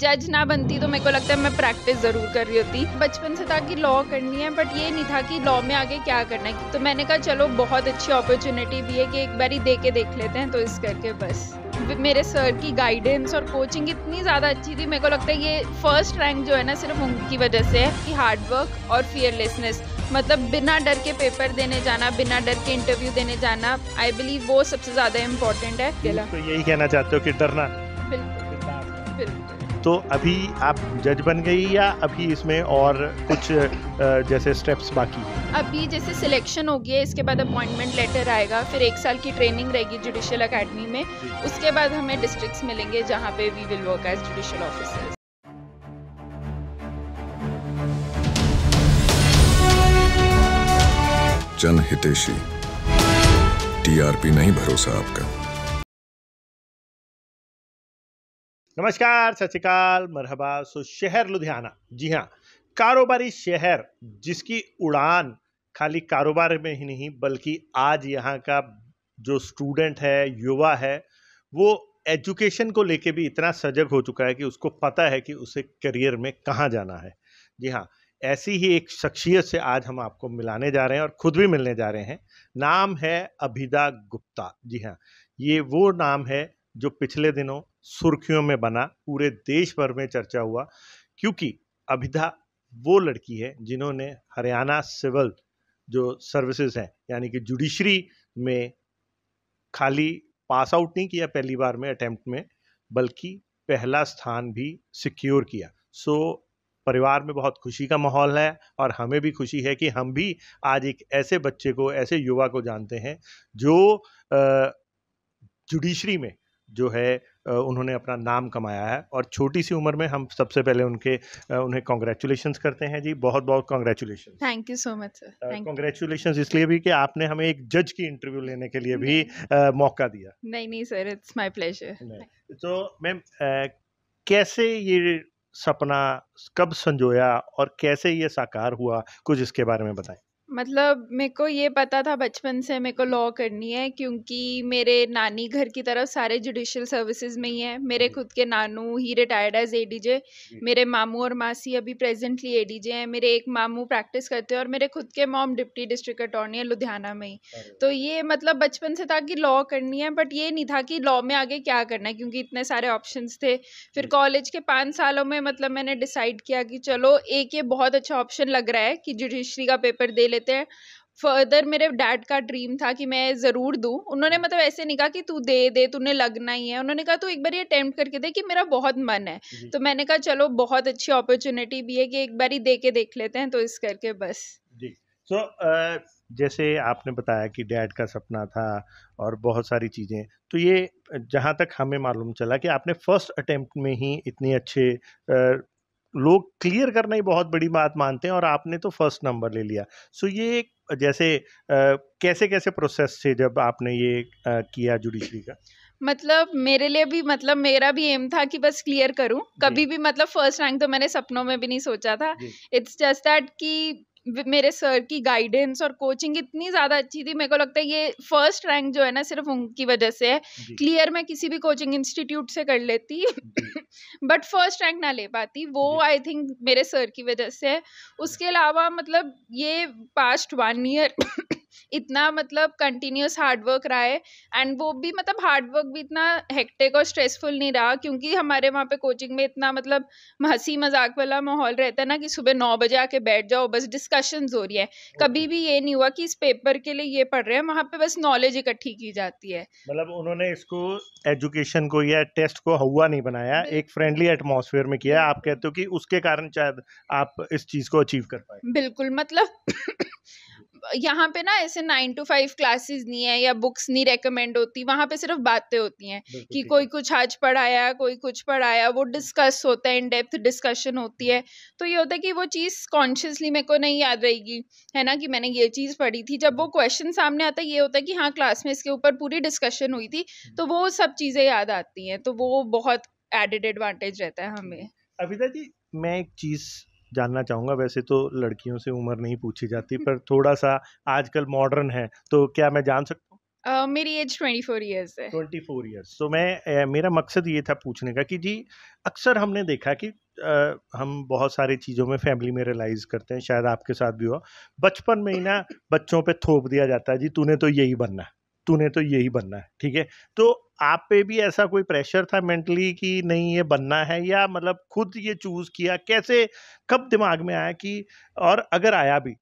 जज ना बनती तो मेरे को लगता है मैं प्रैक्टिस ज़रूर कर रही होती बचपन से था कि लॉ करनी है बट ये नहीं था कि लॉ में आगे क्या करना है तो मैंने कहा चलो बहुत अच्छी अपॉर्चुनिटी भी है कि एक बार ही दे के देख लेते हैं तो इस करके बस मेरे सर की गाइडेंस और कोचिंग इतनी ज़्यादा अच्छी थी मेरे को लगता है ये फर्स्ट रैंक जो है ना सिर्फ उनकी वजह से है कि हार्डवर्क और फियरलेसनेस मतलब बिना डर के पेपर देने जाना बिना डर के इंटरव्यू देने जाना आई बिलीव वो सबसे ज़्यादा इम्पोर्टेंट है तो यही कहना चाहते हो कि डरना बिल्कुल बिल्कुल तो अभी आप जज बन गई या अभी इसमें और कुछ जैसे स्टेप्स बाकी अभी जैसे सिलेक्शन हो गया इसके बाद अपॉइंटमेंट लेटर आएगा फिर एक साल की ट्रेनिंग रहेगी जुडिशियल अकेडमी में उसके बाद हमें डिस्ट्रिक्ट मिलेंगे जहाँ पे we will work as judicial officers जनहितेशी टीआरपी नहीं भरोसा आपका नमस्कार सत श्रीकाल मरहबा सो शहर लुधियाना जी हाँ कारोबारी शहर जिसकी उड़ान खाली कारोबार में ही नहीं बल्कि आज यहाँ का जो स्टूडेंट है युवा है वो एजुकेशन को लेके भी इतना सजग हो चुका है कि उसको पता है कि उसे करियर में कहाँ जाना है जी हाँ ऐसी ही एक शख्सियत से आज हम आपको मिलाने जा रहे हैं और खुद भी मिलने जा रहे हैं नाम है अभिदा गुप्ता जी हाँ ये वो नाम है जो पिछले दिनों सुर्खियों में बना पूरे देश भर में चर्चा हुआ क्योंकि अभिधा वो लड़की है जिन्होंने हरियाणा सिविल जो सर्विसेज हैं यानी कि जुडिशरी में खाली पास आउट नहीं किया पहली बार में अटेम्प्ट में बल्कि पहला स्थान भी सिक्योर किया सो so, परिवार में बहुत खुशी का माहौल है और हमें भी खुशी है कि हम भी आज एक ऐसे बच्चे को ऐसे युवा को जानते हैं जो जुडिशरी में जो है उन्होंने अपना नाम कमाया है और छोटी सी उम्र में हम सबसे पहले उनके उन्हें कॉन्ग्रेचुलेशन करते हैं जी बहुत बहुत congratulation thank you so much sir congratulation इसलिए भी कि आपने हमें एक जज की इंटरव्यू लेने के लिए भी uh, मौका दिया नहीं नहीं सर इट्स माई प्लेजर तो मैम कैसे ये सपना कब संजोया और कैसे ये साकार हुआ कुछ इसके बारे में बताएं मतलब मेरे को ये पता था बचपन से मेरे को लॉ करनी है क्योंकि मेरे नानी घर की तरफ सारे जुडिशल सर्विसेज में ही है मेरे खुद के नानू ही रिटायर्ड एज एडीजे मेरे मामू और मासी अभी प्रेजेंटली एडीजे हैं मेरे एक मामू प्रैक्टिस करते हैं और मेरे खुद के मॉम डिप्टी डिस्ट्रिक्ट अटॉर्नी है लुधियाना में ही तो ये मतलब बचपन से था कि लॉ करनी है बट ये नहीं था कि लॉ में आगे क्या करना है क्योंकि इतने सारे ऑप्शन थे फिर कॉलेज के पाँच सालों में मतलब मैंने डिसाइड किया कि चलो एक ये बहुत अच्छा ऑप्शन लग रहा है कि जुडिशरी का पेपर दे लेते हैं फर्दर मेरे डैड का ड्रीम था कि मैं ज़रूर दूँ उन्होंने मतलब ऐसे नहीं कहा कि तू दे दे तूने लगना ही है उन्होंने कहा तू एक बार ये अटैम्प्ट करके दे कि मेरा बहुत मन है तो मैंने कहा चलो बहुत अच्छी अपॉर्चुनिटी भी है कि एक बार ही दे के देख लेते हैं तो इस करके बस जी सो so, uh, जैसे आपने बताया कि डैड का सपना था और बहुत सारी चीज़ें तो ये जहाँ तक हमें मालूम चला कि आपने फर्स्ट अटेम्प्ट में ही इतने अच्छे uh, लोग क्लियर करना ही बहुत बड़ी बात मानते हैं और आपने तो फर्स्ट नंबर ले लिया सो ये एक जैसे आ, कैसे कैसे प्रोसेस थे जब आपने ये आ, किया जुडिशरी का मतलब मेरे लिए भी मतलब मेरा भी एम था कि बस क्लियर करूं कभी भी मतलब फर्स्ट रैंक तो मैंने सपनों में भी नहीं सोचा था इट्स जस्ट दैट कि मेरे सर की गाइडेंस और कोचिंग इतनी ज़्यादा अच्छी थी मेरे को लगता है ये फर्स्ट रैंक जो है ना सिर्फ उनकी वजह से है क्लियर मैं किसी भी कोचिंग इंस्टीट्यूट से कर लेती बट फर्स्ट रैंक ना ले पाती वो आई थिंक मेरे सर की वजह से है उसके अलावा मतलब ये पास्ट वन ईयर इतना मतलब कंटिन्यूस हार्डवर्क रहा है एंड वो भी मतलब हार्डवर्क भी इतना हेक्टिक और स्ट्रेसफुल नहीं रहा क्योंकि हमारे वहाँ पे कोचिंग में इतना मतलब हंसी मजाक वाला माहौल रहता है ना कि सुबह नौ बजे आके बैठ जाओ बस डिस्कशन हो रही है कभी भी ये नहीं हुआ कि इस पेपर के लिए ये पढ़ रहे हैं वहाँ पे बस नॉलेज इकट्ठी की जाती है मतलब उन्होंने इसको एजुकेशन को या टेस्ट को हवा नहीं बनाया एक फ्रेंडली एटमोसफेयर में किया आप कहते हो कि उसके कारण शायद आप इस चीज को अचीव कर पाए बिल्कुल मतलब यहाँ पे ना ऐसे नाइन टू फाइव क्लासेस नहीं है या बुक्स नहीं रेकमेंड होती वहाँ पे सिर्फ बातें होती हैं कि कोई कुछ आज पढ़ाया कोई कुछ पढ़ाया वो डिस्कस होता है इन डेप्थ डिस्कशन होती है तो ये होता है कि वो चीज़ कॉन्शियसली मेरे को नहीं याद रहेगी है ना कि मैंने ये चीज़ पढ़ी थी जब वो क्वेश्चन सामने आता है ये होता है कि हाँ क्लास में इसके ऊपर पूरी डिस्कशन हुई थी हम्म। तो वो सब चीज़ें याद आती हैं तो वो बहुत एडेड एडवांटेज रहता है हमें अभिता जी मैं एक चीज़ जानना चाहूँगा वैसे तो लड़कियों से उम्र नहीं पूछी जाती पर थोड़ा सा आजकल मॉडर्न है तो क्या मैं जान सकता हूँ Uh, मेरी एज 24 इयर्स है 24 इयर्स तो मैं uh, मेरा मकसद ये था पूछने का कि जी अक्सर हमने देखा कि uh, हम बहुत सारी चीज़ों में फैमिली में रियलाइज करते हैं शायद आपके साथ भी हुआ बचपन में ही ना बच्चों पे थोप दिया जाता है जी तूने तो यही बनना तूने तो यही बनना है ठीक है तो आप पे भी ऐसा कोई प्रेशर था मेंटली कि नहीं ये बनना है या मतलब खुद ये चूज़ किया कैसे कब दिमाग में आया कि और अगर आया भी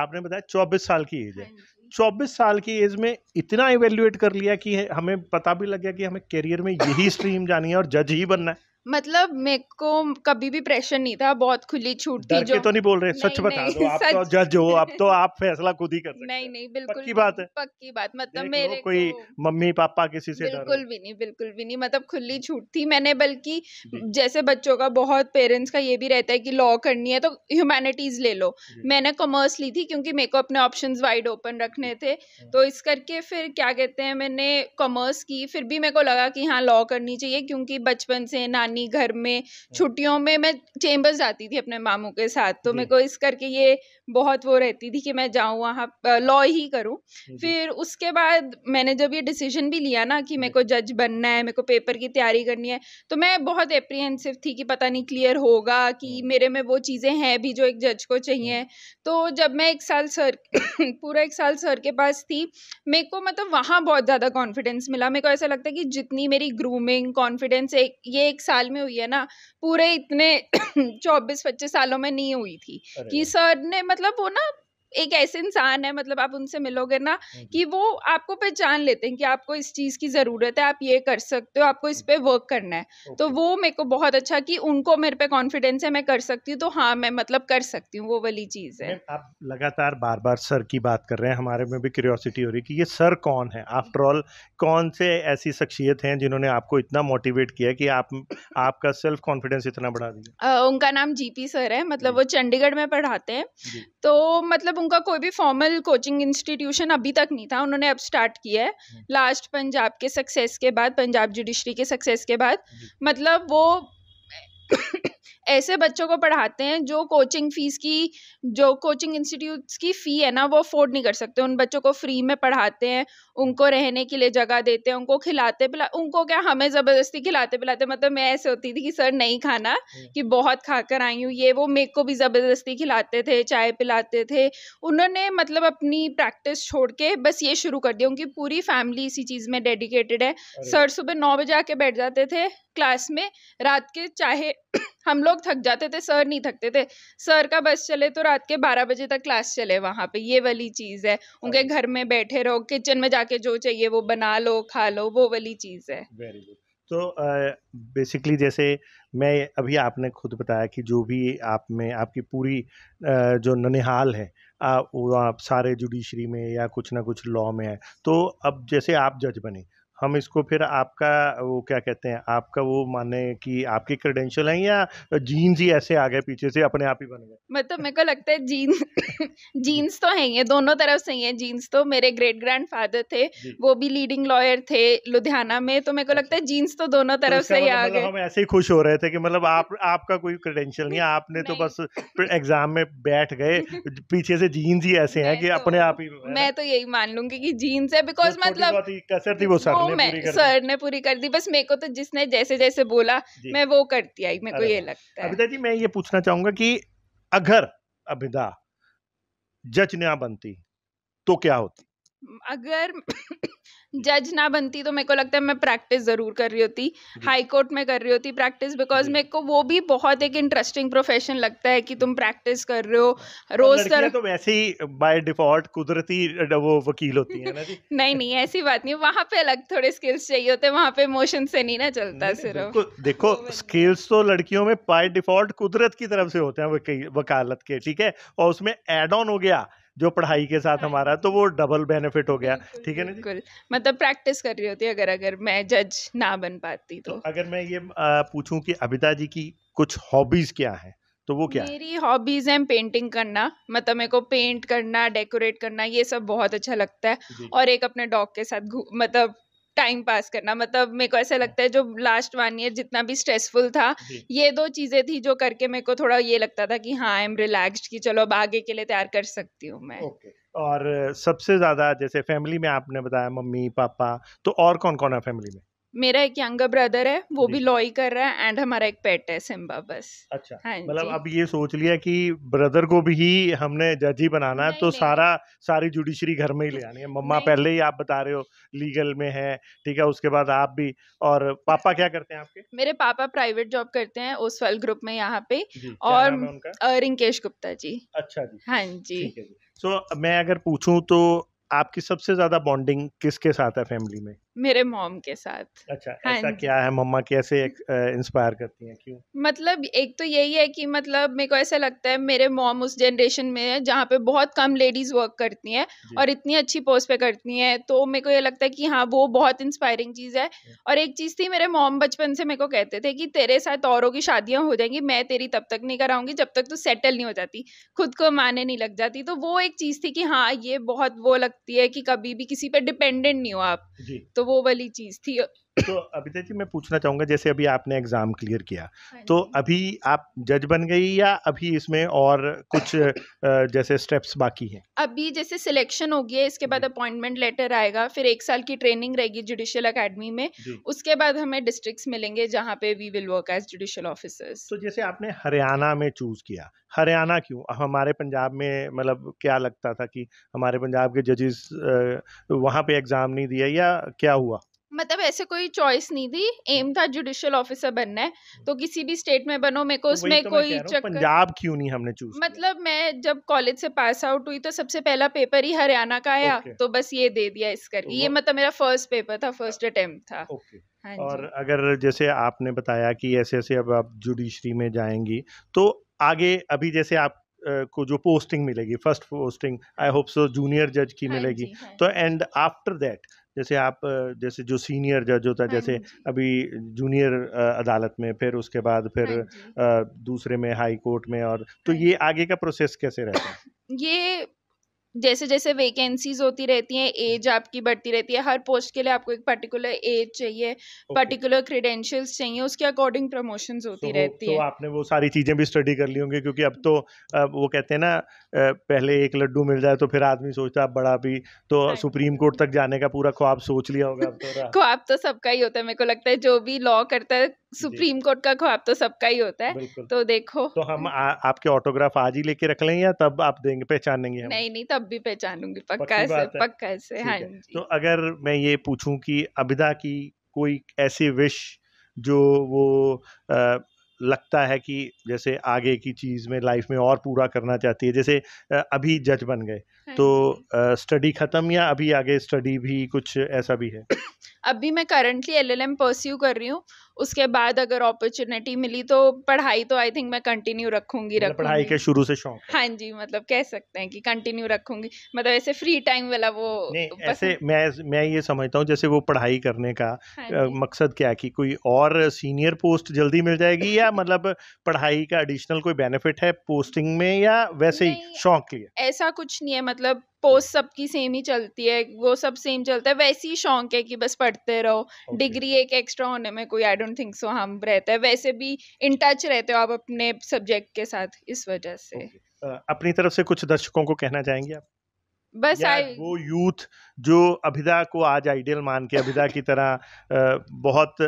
आपने बताया चौबीस साल की एज है हाँ चौबीस साल की एज में इतना इवेल्युएट कर लिया कि हमें पता भी लग गया कि हमें करियर में यही स्ट्रीम जानी है और जज ही बनना है मतलब मेरे को कभी भी प्रेशर नहीं था बहुत खुली छूट थी जो तो नहीं बोल रहे नहीं, सच बता दो आप तो जज हो आप तो आप फैसला खुद ही कर सकते नहीं नहीं बिल्कुल पक्की बात है पक्की बात मतलब मेरे कोई को... मम्मी पापा किसी से बिल्कुल भी नहीं बिल्कुल भी नहीं मतलब खुली छूट थी मैंने बल्कि जैसे बच्चों का बहुत पेरेंट्स का ये भी रहता है की लॉ करनी है तो ह्यूमैनिटीज ले लो मैंने कॉमर्स ली थी क्योंकि मेरे को अपने ऑप्शन वाइड ओपन रखने थे हाँ। तो इस करके फिर क्या कहते हैं मैंने कॉमर्स की फिर भी मेरे को लगा की हाँ लॉ करनी चाहिए क्योंकि बचपन से नानी नानी घर में हाँ। छुट्टियों में मैं चेम्बर्स जाती थी अपने मामू के साथ तो मेरे को इस करके ये बहुत वो रहती थी कि मैं जाऊँ वहाँ लॉ ही करूँ फिर उसके बाद मैंने जब ये डिसीजन भी लिया ना कि मेरे को जज बनना है मेरे को पेपर की तैयारी करनी है तो मैं बहुत एप्रीहेंसिव थी कि पता नहीं क्लियर होगा कि हाँ। मेरे में वो चीज़ें हैं भी जो एक जज को चाहिए हाँ। तो जब मैं एक साल सर पूरा एक साल सर के पास थी मेरे को मतलब वहाँ बहुत ज़्यादा कॉन्फिडेंस मिला मेरे को ऐसा लगता है कि जितनी मेरी ग्रूमिंग कॉन्फिडेंस एक ये एक साल साल में हुई है ना पूरे इतने चौबीस पच्चीस सालों में नहीं हुई थी कि सर ने मतलब वो ना एक ऐसे इंसान है मतलब आप उनसे मिलोगे ना कि वो आपको पहचान लेते हैं कि आपको इस चीज़ की ज़रूरत है आप ये कर सकते हो आपको इस पे वर्क करना है तो वो मेरे को बहुत अच्छा कि उनको मेरे पे कॉन्फिडेंस है मैं कर सकती हूँ तो हाँ मैं मतलब कर सकती हूँ वो वाली चीज़ है आप लगातार बार बार सर की बात कर रहे हैं हमारे में भी क्यूरियोसिटी हो रही है कि ये सर कौन है आफ्टर ऑल कौन से ऐसी शख्सियत हैं जिन्होंने आपको इतना मोटिवेट किया कि आप आपका सेल्फ कॉन्फिडेंस इतना बढ़ा दिया उनका नाम जीपी सर है मतलब वो चंडीगढ़ में पढ़ाते हैं तो मतलब उनका कोई भी फॉर्मल कोचिंग इंस्टीट्यूशन अभी तक नहीं था उन्होंने अब स्टार्ट किया है लास्ट हम्म। पंजाब के सक्सेस के बाद पंजाब जुडिशरी के सक्सेस के बाद मतलब वो ऐसे बच्चों को पढ़ाते हैं जो कोचिंग फ़ीस की जो कोचिंग इंस्टीट्यूट्स की फ़ी है ना वो अफोर्ड नहीं कर सकते उन बच्चों को फ्री में पढ़ाते हैं उनको रहने के लिए जगह देते हैं उनको खिलाते पिला उनको क्या हमें ज़बरदस्ती खिलाते पिलाते मतलब मैं ऐसे होती थी कि सर नहीं खाना हम्म। कि बहुत खा कर आई हूँ ये वो मेरे को भी ज़बरदस्ती खिलाते थे चाय पिलाते थे उन्होंने मतलब अपनी प्रैक्टिस छोड़ के बस ये शुरू कर दिया उनकी पूरी फैमिली इसी चीज़ में डेडिकेटेड है सर सुबह नौ बजे आके बैठ जाते थे क्लास में रात के चाहे हम लोग लोग थक जाते थे सर नहीं थकते थे सर का बस चले तो रात के बारह बजे तक क्लास चले वहाँ पे ये वाली चीज़ है उनके घर में बैठे रहो किचन में जाके जो चाहिए वो बना लो खा लो वो वाली चीज़ है वेरी गुड तो बेसिकली uh, जैसे मैं अभी आपने खुद बताया कि जो भी आप में आपकी पूरी uh, जो ननिहाल है आप, वो आप सारे जुडिशरी में या कुछ ना कुछ लॉ में है तो अब जैसे आप जज बने हम इसको फिर आपका वो क्या कहते हैं आपका वो माने कि आपके क्रेडेंशियल हैं या जीन्स ही ऐसे आ गए पीछे से अपने आप ही बन गए मतलब मेरे को लगता है जीन्स जीन्स तो हैं ये दोनों तरफ से ही है जीन्स तो मेरे ग्रेट ग्रैंड फादर थे वो भी लीडिंग लॉयर थे लुधियाना में तो मेरे को लगता है जीन्स अच्छा। तो दोनों तरफ तो से ही आ मतलब गए हम ऐसे ही खुश हो रहे थे कि मतलब आप आपका कोई क्रेडेंशियल नहीं आपने तो बस एग्जाम में बैठ गए पीछे से जीन्स ही ऐसे हैं कि तो अपने आप ही मैं तो यही मान लूंगी कि जीन्स है बिकॉज मतलब कसर थी वो सर ने मैं सर ने पूरी कर दी बस मेरे को तो जिसने जैसे जैसे बोला मैं वो करती आई मेरे को ये लगता है अभिदा जी मैं ये पूछना चाहूंगा कि अगर अभिदा जज न्या बनती तो क्या होती अगर जज ना बनती तो मेरे को लगता है मैं प्रैक्टिस ज़रूर कर रही होती हाई कोर्ट में कर रही होती प्रैक्टिस बिकॉज मेरे को वो भी बहुत एक इंटरेस्टिंग प्रोफेशन लगता है कि तुम प्रैक्टिस कर रहे हो रोज तो कर तो वैसे ही बाय डिफॉल्ट कुदरती वो वकील होती है ना नहीं नहीं ऐसी बात नहीं वहाँ पे अलग थोड़े स्किल्स चाहिए होते हैं वहाँ पे इमोशन से नहीं ना चलता सिर्फ देखो स्किल्स तो लड़कियों में बाय डिफॉल्ट कुदरत की तरफ से होते हैं वकालत के ठीक है और उसमें एड ऑन हो गया जो पढ़ाई के साथ हमारा तो वो डबल बेनिफिट हो गया ठीक है ना मतलब प्रैक्टिस कर रही होती अगर अगर मैं जज ना बन पाती तो, तो अगर मैं ये पूछूं कि अभिता जी की कुछ हॉबीज क्या हैं तो वो क्या मेरी हॉबीज हैं पेंटिंग करना मतलब मेरे को पेंट करना डेकोरेट करना ये सब बहुत अच्छा लगता है और एक अपने डॉग के साथ मतलब टाइम पास करना मतलब मेरे को ऐसा लगता है जो लास्ट वन ईयर जितना भी स्ट्रेसफुल था ये दो चीज़ें थी जो करके मेरे को थोड़ा ये लगता था कि हाँ आई एम रिलैक्स कि चलो अब आगे के लिए तैयार कर सकती हूँ मैं और सबसे ज़्यादा जैसे फैमिली में आपने बताया मम्मी पापा तो और कौन कौन है फैमिली में मेरा एक यंगर ब्रदर है वो भी लॉ ही कर रहा है एंड हमारा एक पेट है सिम्बा बस अच्छा हाँ मतलब अब ये सोच लिया कि ब्रदर को भी हमने जज ही बनाना है तो नहीं। सारा सारी जुडिशरी घर में ही ले आनी है मम्मा पहले ही आप बता रहे हो लीगल में है ठीक है उसके बाद आप भी और पापा क्या करते हैं आपके मेरे पापा प्राइवेट जॉब करते हैं वेल ग्रुप में यहाँ पे और रिंकेश गुप्ता जी अच्छा जी हाँ जी सो मैं अगर पूछूं तो आपकी सबसे ज्यादा बॉन्डिंग किसके साथ है फैमिली में मेरे मॉम के साथ अच्छा हाँ ऐसा क्या है मम्मा कैसे इंस्पायर करती हैं क्यों मतलब एक तो यही है कि मतलब मेरे को ऐसा लगता है मेरे मॉम उस जनरेशन में है जहाँ पे बहुत कम लेडीज वर्क करती हैं और इतनी अच्छी पोस्ट पे करती हैं तो मेरे को ये लगता है कि हाँ वो बहुत इंस्पायरिंग चीज़ है और एक चीज़ थी मेरे मॉम बचपन से मेरे को कहते थे कि तेरे साथ औरों की शादियाँ हो जाएंगी मैं तेरी तब तक नहीं कराऊंगी जब तक तू सेटल नहीं हो जाती खुद को माने नहीं लग जाती तो वो एक चीज़ थी कि हाँ ये बहुत वो लगती है कि कभी भी किसी पर डिपेंडेंट नहीं हो आप तो वो वाली चीज़ थी तो अभिता जी मैं पूछना चाहूंगा जैसे अभी आपने एग्ज़ाम क्लियर किया हाँ तो अभी आप जज बन गई या अभी इसमें और कुछ जैसे स्टेप्स बाकी हैं अभी जैसे सिलेक्शन हो गया इसके बाद अपॉइंटमेंट लेटर आएगा फिर एक साल की ट्रेनिंग रहेगी जुडिशियल अकेडमी में उसके बाद हमें डिस्ट्रिक्ट मिलेंगे जहाँ पे we will work as judicial officers तो जैसे आपने हरियाणा में चूज़ किया हरियाणा क्यों हमारे पंजाब में मतलब क्या लगता था कि हमारे पंजाब के जजेस वहाँ पे एग्ज़ाम नहीं दिया या क्या हुआ मतलब ऐसे कोई चॉइस नहीं थी एम था जुडिशियल ऑफिसर बनना है तो किसी भी स्टेट में बनो मेरे को तो उसमें तो कोई चक्कर पंजाब क्यों नहीं हमने चूज मतलब मैं जब कॉलेज से पास आउट हुई तो सबसे पहला पेपर ही हरियाणा का आया okay. तो बस ये दे दिया इस करके तो ये मतलब मेरा फर्स्ट पेपर था फर्स्ट अटेम्प्ट था okay. हाँ और अगर जैसे आपने बताया कि ऐसे ऐसे अब आप जुडिशरी में जाएंगी तो आगे अभी जैसे आप को जो पोस्टिंग मिलेगी first posting I hope so junior जज की हाँ मिलेगी हाँ। तो एंड आफ्टर दैट जैसे आप जैसे जो सीनियर जज होता है हाँ जैसे अभी जूनियर अदालत में फिर उसके बाद फिर हाँ दूसरे में हाई कोर्ट में और तो हाँ ये आगे का प्रोसेस कैसे रहता है ये जैसे जैसे वैकेंसीज होती रहती हैं एज आपकी बढ़ती रहती है हर पोस्ट के लिए आपको एक पर्टिकुलर एज चाहिए okay. पर्टिकुलर चाहिए उसके अकॉर्डिंग प्रमोशन होती so, रहती so तो है आपने वो सारी चीज़ें भी स्टडी कर ली होंगी क्योंकि अब तो वो कहते हैं ना पहले एक लड्डू मिल जाए तो फिर आदमी सोचता है बड़ा भी तो हाँ सुप्रीम कोर्ट तक जाने का पूरा ख्वाब सोच लिया होगा तो, ख्वाब तो सबका ही होता है मेरे को लगता है जो भी लॉ करता है सुप्रीम कोर्ट का ख्वाब तो सबका ही होता है तो देखो तो हम आ, आपके ऑटोग्राफ आज ही लेके रख लें या तब आप देंगे पहचानेंगे हम? नहीं नहीं तब भी पहचानूंगी पक्का ऐसे पक्का ऐसे हाँ जी तो अगर मैं ये पूछूं कि अबिदा की कोई ऐसी विश जो वो लगता है कि जैसे आगे की चीज़ में लाइफ में और पूरा करना चाहती है जैसे अभी जज बन गए हाँ तो स्टडी ख़त्म या अभी आगे स्टडी भी कुछ ऐसा भी है अभी मैं currently L L M pursue कर रही हूँ उसके बाद अगर अपॉर्चुनिटी मिली तो पढ़ाई तो आई थिंक मैं कंटिन्यू रखूंगी मतलब पढ़ाई के शुरू से शौक हाँ जी मतलब कह सकते हैं कि कंटिन्यू रखूंगी मतलब ऐसे फ्री टाइम वाला वो ऐसे मैं मैं ये समझता हूँ जैसे वो पढ़ाई करने का हाँ मकसद क्या कि कोई और सीनियर पोस्ट जल्दी मिल जाएगी या मतलब पढ़ाई का एडिशनल कोई बेनिफिट है पोस्टिंग में या वैसे ही शौक के लिए ऐसा कुछ नहीं है मतलब पोस्ट सबकी सेम ही चलती है वो सब सेम चलता है वैसे ही शौक है कि बस पढ़ते रहो डिग्री okay. डिग्री एक एक्स्ट्रा होने में कोई आई डोंट थिंक सो हम रहता है वैसे भी इन टच रहते हो आप अपने सब्जेक्ट के साथ इस वजह से okay. अपनी तरफ से कुछ दर्शकों को कहना चाहेंगे आप बस आई वो यूथ जो अभिदा को आज आइडियल मान के अभिदा की तरह बहुत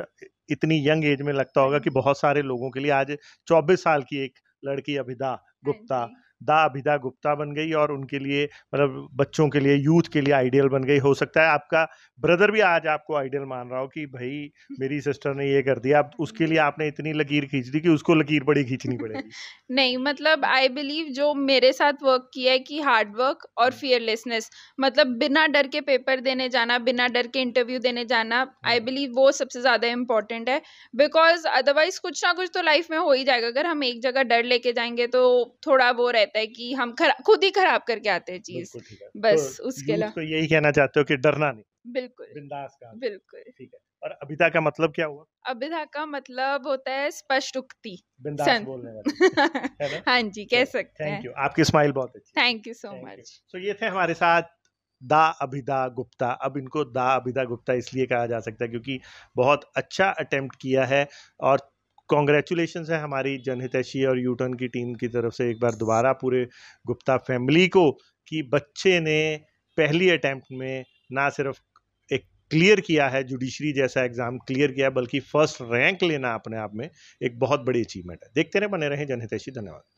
इतनी यंग एज में लगता होगा कि हाँ बहुत सारे लोगों के लिए आज 24 साल की एक लड़की अभिदा हाँ गुप्ता दा अभिदा गुप्ता बन गई और उनके लिए मतलब बच्चों के लिए यूथ के लिए आइडियल बन गई हो सकता है आपका ब्रदर भी आज आपको आइडियल मान रहा हो कि भाई मेरी सिस्टर ने ये कर दिया उसके लिए आपने इतनी लकीर खींच दी कि उसको लकीर बड़ी खींचनी पड़ेगी नहीं मतलब आई बिलीव जो मेरे साथ वर्क किया है कि हार्डवर्क और फियरलेसनेस हाँ। मतलब बिना डर के पेपर देने जाना बिना डर के इंटरव्यू देने जाना आई बिलीव हाँ। वो सबसे ज़्यादा इम्पोर्टेंट है बिकॉज अदरवाइज कुछ ना कुछ तो लाइफ में हो ही जाएगा अगर हम एक जगह डर लेके जाएंगे तो थोड़ा वो रहता रहता है कि हम खुद ही खराब करके आते हैं चीज तो बस तो उसके अलावा यही कहना चाहते हो कि डरना नहीं बिल्कुल बिंदास का बिल्कुल ठीक है और अभिता का मतलब क्या हुआ अभिता का मतलब होता है स्पष्ट उक्ति बिंदास बोलने वाली हाँ जी कह सकते हैं थैंक यू आपकी स्माइल बहुत अच्छी thank you so much so ये थे हमारे साथ दा अभिदा गुप्ता अब इनको दा अभिदा गुप्ता इसलिए कहा जा सकता है क्योंकि बहुत अच्छा अटेम्प्ट किया है और कॉन्ग्रेचुलेशन है हमारी जनहितैषी और यूटर्न की टीम की तरफ से एक बार दोबारा पूरे गुप्ता फैमिली को कि बच्चे ने पहली अटैम्प्ट में ना सिर्फ एक क्लियर किया है जुडिशरी जैसा एग्ज़ाम क्लियर किया बल्कि फ़र्स्ट रैंक लेना अपने आप में एक बहुत बड़ी अचीवमेंट है देखते रहे बने रहें जनहितैषी धन्यवाद